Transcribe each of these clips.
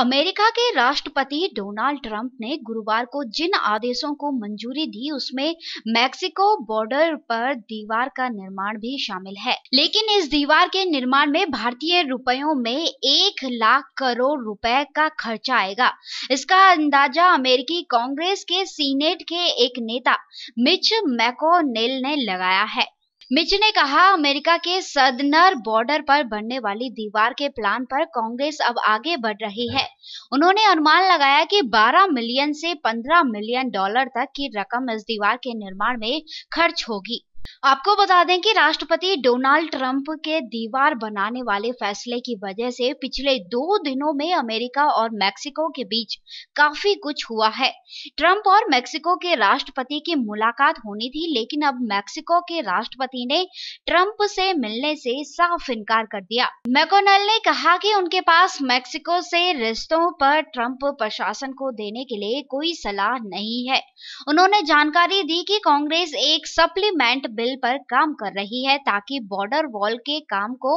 America के राष्ट्रपति Donald Trump ने गुरुवार को जिन आदेशों को मंजूरी दी उसमें मैक्सिको बॉर्डर पर दीवार का निर्माण भी शामिल है लेकिन इस दीवार के निर्माण में भारतीय रुपयों में एक लाख करोड़ रुपए का खर्चा आएगा इसका अंदाजा अमेरिकी कांग्रेस के सीनेट के एक नेता मिच मैकोनेल ने लगाया है मिच ने कहा अमेरिका के सदनर बॉर्डर पर बनने वाली दीवार के प्लान पर कांग्रेस अब आगे बढ़ रही है उन्होंने अनुमान लगाया कि 12 मिलियन से 15 मिलियन डॉलर तक की रकम इस दीवार के निर्माण में खर्च होगी आपको बता दें कि राष्ट्रपति डोनाल्ड ट्रंप के दीवार बनाने वाले फैसले की वजह से पिछले दो दिनों में अमेरिका और मैक्सिको के बीच काफी कुछ हुआ है ट्रंप और मैक्सिको के राष्ट्रपति की मुलाकात होनी थी लेकिन अब मैक्सिको के राष्ट्रपति ने ट्रंप से मिलने से साफ इनकार कर दिया मैकोनल ने कहा कि उनके पास मैक्सिको से रिश्तों पर ट्रंप प्रशासन को देने के लिए कोई सलाह नहीं है उन्होंने जानकारी दी कि कांग्रेस एक सप्लीमेंट बिल पर काम कर रही है ताकि बॉर्डर वॉल के काम को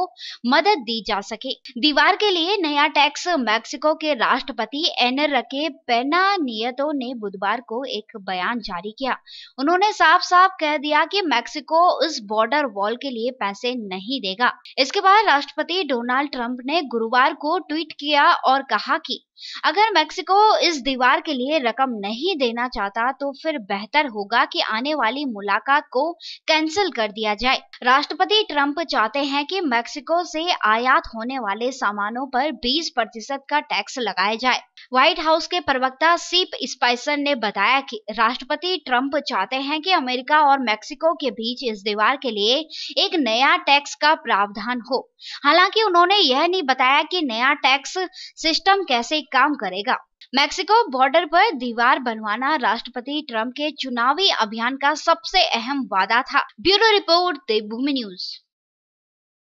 मदद दी जा सके दीवार के लिए नया टैक्स मैक्सिको के राष्ट्रपति एनरके पेना नियतो ने बुधवार को एक बयान जारी किया उन्होंने साफ साफ कह दिया कि मैक्सिको इस बॉर्डर वॉल के लिए पैसे नहीं देगा इसके बाद राष्ट्रपति डोनाल्ड ट्रंप ने गुरुवार को ट्वीट किया और कहा कि अगर मेक्सिको इस दीवार के लिए रकम नहीं देना चाहता तो फिर बेहतर होगा कि आने वाली मुलाकात को कैंसिल कर दिया जाए राष्ट्रपति ट्रंप चाहते हैं कि मेक्सिको से आयात होने वाले सामानों पर 20 प्रतिशत का टैक्स लगाया जाए व्हाइट हाउस के प्रवक्ता सीप स्पाइसर ने बताया कि राष्ट्रपति ट्रंप चाहते हैं कि अमेरिका और मेक्सिको के बीच इस दीवार के लिए एक नया टैक्स का प्रावधान हो हालांकि उन्होंने यह नहीं बताया कि नया टैक्स सिस्टम कैसे काम करेगा मेक्सिको बॉर्डर पर दीवार बनवाना राष्ट्रपति ट्रंप के चुनावी अभियान का सबसे अहम वादा था ब्यूरो रिपोर्ट देवभूमि न्यूज